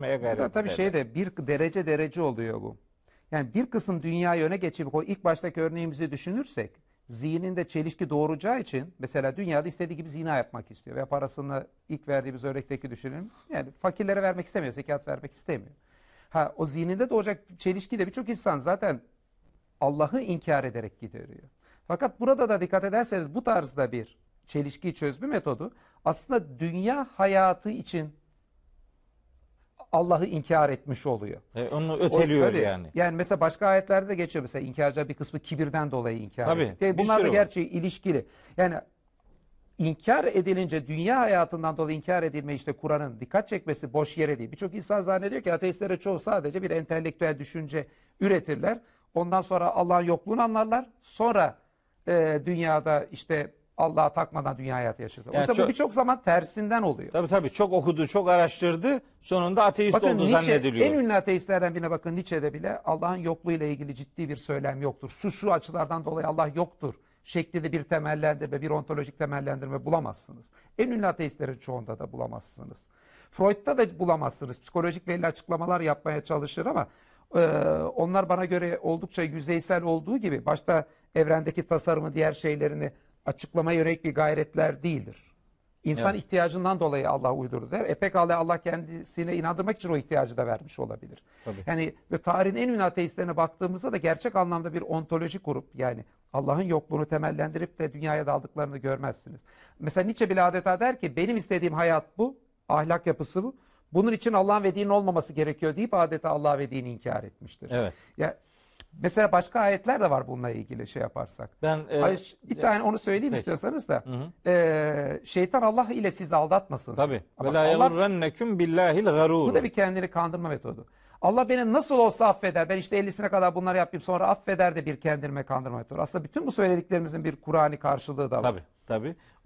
tutmaya gayret eder. Tabii şey de bir derece derece oluyor bu. Yani bir kısım dünya yöne geçip o ilk baştaki örneğimizi düşünürsek zihninde çelişki doğuracağı için mesela dünyada istediği gibi zina yapmak istiyor veya parasını ilk verdiğimiz örnekteki düşünelim. Yani fakirlere vermek istemiyor, zekat vermek istemiyor. Ha o zihninde doğacak çelişki de birçok insan zaten Allah'ı inkar ederek gideriyor. Fakat burada da dikkat ederseniz bu tarzda bir çelişki çözme metodu aslında dünya hayatı için Allah'ı inkar etmiş oluyor. E, onu öteliyor o, yani. Yani mesela başka ayetlerde de geçiyor. Mesela inkarcı bir kısmı kibirden dolayı inkar Tabii, ediyor. Yani bunlar da gerçi ilişkili. Yani inkar edilince dünya hayatından dolayı inkar edilme işte Kur'an'ın dikkat çekmesi boş yere değil. Birçok insan zannediyor ki ateistlere çoğu sadece bir entelektüel düşünce üretirler. Ondan sonra Allah'ın yokluğunu anlarlar. Sonra e, dünyada işte Allah'a takmadan dünya hayatı yaşadı. Yani Oysa çok, bu birçok zaman tersinden oluyor. Tabii tabii çok okudu, çok araştırdı. Sonunda ateist bakın, oldu Nietzsche, zannediliyor. En ünlü ateistlerden birine bakın Nietzsche'de bile Allah'ın yokluğuyla ilgili ciddi bir söylem yoktur. Şu şu açılardan dolayı Allah yoktur şeklinde bir temellendirme, bir ontolojik temellendirme bulamazsınız. En ünlü ateistlerin çoğunda da bulamazsınız. Freud'da da bulamazsınız. Psikolojik belli açıklamalar yapmaya çalışır ama e, onlar bana göre oldukça yüzeysel olduğu gibi başta evrendeki tasarımı diğer şeylerini açıklama yönelik bir gayretler değildir. İnsan evet. ihtiyacından dolayı Allah uydurdu der. E pekala Allah kendisine inandırmak için o ihtiyacı da vermiş olabilir. Tabii. Yani ve tarihin en ünlü ateistlerine baktığımızda da gerçek anlamda bir ontoloji grup yani Allah'ın yokluğunu temellendirip de dünyaya daldıklarını görmezsiniz. Mesela Nietzsche bile adeta der ki benim istediğim hayat bu, ahlak yapısı bu. Bunun için Allah'ın ve dinin olmaması gerekiyor deyip adeta Allah ve dini inkar etmiştir. Evet. Ya, Mesela başka ayetler de var bununla ilgili şey yaparsak. Ben e, Hayır, bir e, tane onu söyleyeyim peki. istiyorsanız da. Hı hı. E, şeytan Allah ile sizi aldatmasın. Tabi. Vela yagurrenneküm billahil garur. Bu da bir kendini kandırma metodu. Allah beni nasıl olsa affeder. Ben işte 50'sine kadar bunları yapayım sonra affeder de bir kendime kandırma metodu. Aslında bütün bu söylediklerimizin bir Kur'an'ı karşılığı da var. Tabi tabi.